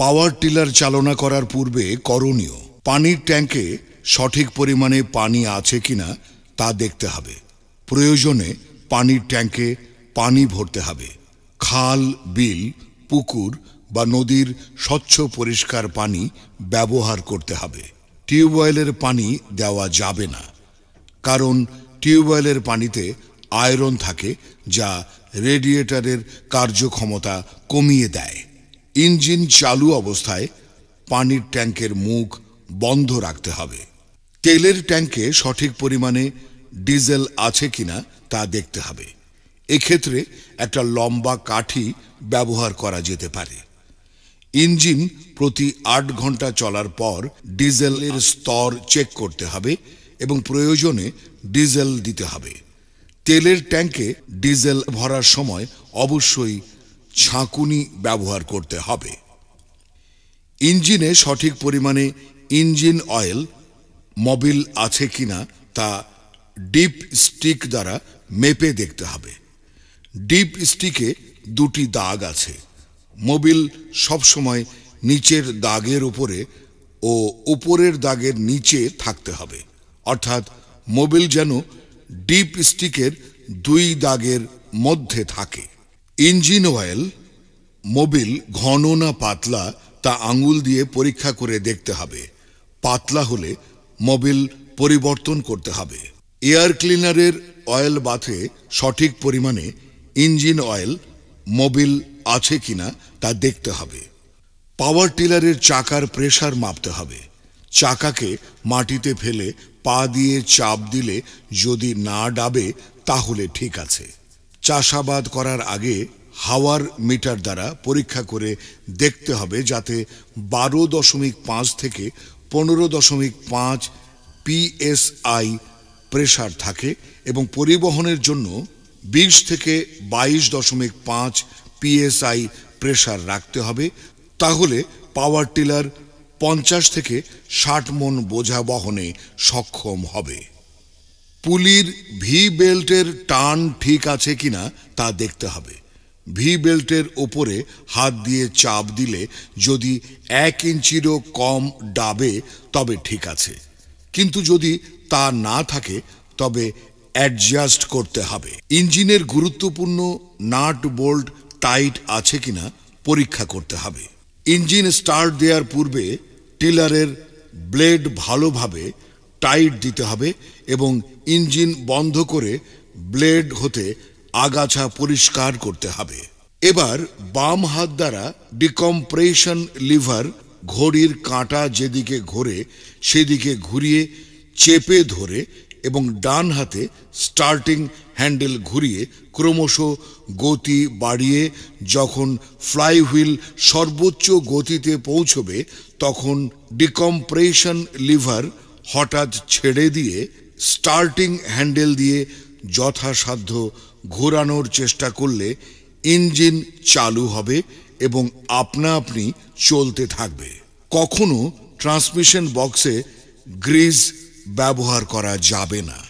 power tiller চালনা করার পূর্বে করণীয় পানির ট্যাঙ্কে সঠিক পরিমাণে পানি আছে কিনা তা দেখতে হবে প্রয়োজনে পানির ট্যাঙ্কে পানি ভরতে হবে খাল বিল পুকুর বা নদীর স্বচ্ছ পরিষ্কার পানি ব্যবহার করতে হবে টিউবওয়েলের পানি দেওয়া যাবে না কারণ টিউবওয়েলের পানিতে আয়রন থাকে যা রেডিয়েটারের কার্যক্ষমতা কমিয়ে দেয় ইঞ্জিন চালু অবস্থায় পানির ট্যাঙ্কের মুখ বন্ধ রাখতে হবে তেলের ট্যাঙ্কে সঠিক পরিমাণে ডিজেল আছে কিনা তা দেখতে হবে এক্ষেত্রে একটা লম্বা কাঠি ব্যবহার করা যেতে পারে ইঞ্জিন প্রতি আট ঘন্টা চলার পর ডিজেলের স্তর চেক করতে হবে এবং প্রয়োজনে ডিজেল দিতে হবে তেলের ট্যাঙ্কে ডিজেল ভরার সময় অবশ্যই ছাঁকুনি ব্যবহার করতে হবে ইঞ্জিনে সঠিক পরিমাণে ইঞ্জিন অয়েল মবিল আছে কিনা তা ডিপ স্টিক দ্বারা মেপে দেখতে হবে ডিপ স্টিকে দুটি দাগ আছে মোবিল সবসময় নিচের দাগের উপরে ও উপরের দাগের নিচে থাকতে হবে অর্থাৎ মোবিল যেন ডিপ স্টিকের দুই দাগের মধ্যে থাকে ইঞ্জিন অয়েল মোবিল ঘন না পাতলা তা আঙুল দিয়ে পরীক্ষা করে দেখতে হবে পাতলা হলে মোবিল পরিবর্তন করতে হবে এয়ার ক্লিনারের অয়েল বাথে সঠিক পরিমাণে ইঞ্জিন অয়েল মোবিল আছে কিনা তা দেখতে হবে পাওয়ার টিলারের চাকার প্রেশার মাপতে হবে চাকাকে মাটিতে ফেলে পা দিয়ে চাপ দিলে যদি না ডাবে তাহলে ঠিক আছে চাষাবাদ করার আগে হাওয়ার মিটার দ্বারা পরীক্ষা করে দেখতে হবে যাতে বারো দশমিক পাঁচ থেকে পনেরো দশমিক পাঁচ পিএসআই প্রেশার থাকে এবং পরিবহনের জন্য বিশ থেকে বাইশ দশমিক পাঁচ পিএসআই প্রেশার রাখতে হবে তাহলে পাওয়ার টিলার পঞ্চাশ থেকে ষাট মন বোঝা বহনে সক্ষম হবে পুলির ভি বেল্টের টান ঠিক আছে কিনা তা দেখতে হবে ভি বেল্টের ওপরে হাত দিয়ে চাপ দিলে যদি এক ইঞ্চিরও কম ডাবে তবে ঠিক আছে কিন্তু যদি তা না থাকে তবে অ্যাডজাস্ট করতে হবে ইঞ্জিনের গুরুত্বপূর্ণ নাট বোল্ট টাইট আছে কিনা পরীক্ষা করতে হবে ইঞ্জিন স্টার্ট দেওয়ার পূর্বে টিলারের ব্লেড ভালোভাবে টাইট দিতে হবে এবং ইঞ্জিন বন্ধ করে ব্লেড হতে আগাছা পরিষ্কার করতে হবে এবার বাম হাত দ্বারা ডিকম্প্রেশন লিভার ঘড়ির কাঁটা যেদিকে ঘোরে সেদিকে ঘুরিয়ে চেপে ধরে এবং ডান হাতে স্টার্টিং হ্যান্ডেল ঘুরিয়ে ক্রমশ গতি বাড়িয়ে যখন ফ্লাইহুইল সর্বোচ্চ গতিতে পৌঁছবে তখন ডিকম্প্রেশন লিভার হঠাৎ ছেড়ে দিয়ে স্টার্টিং হ্যান্ডেল দিয়ে যথাসাধ্য ঘোরানোর চেষ্টা করলে ইঞ্জিন চালু হবে এবং আপনা আপনি চলতে থাকবে কখনো ট্রান্সমিশন বক্সে গ্রিজ ব্যবহার করা যাবে না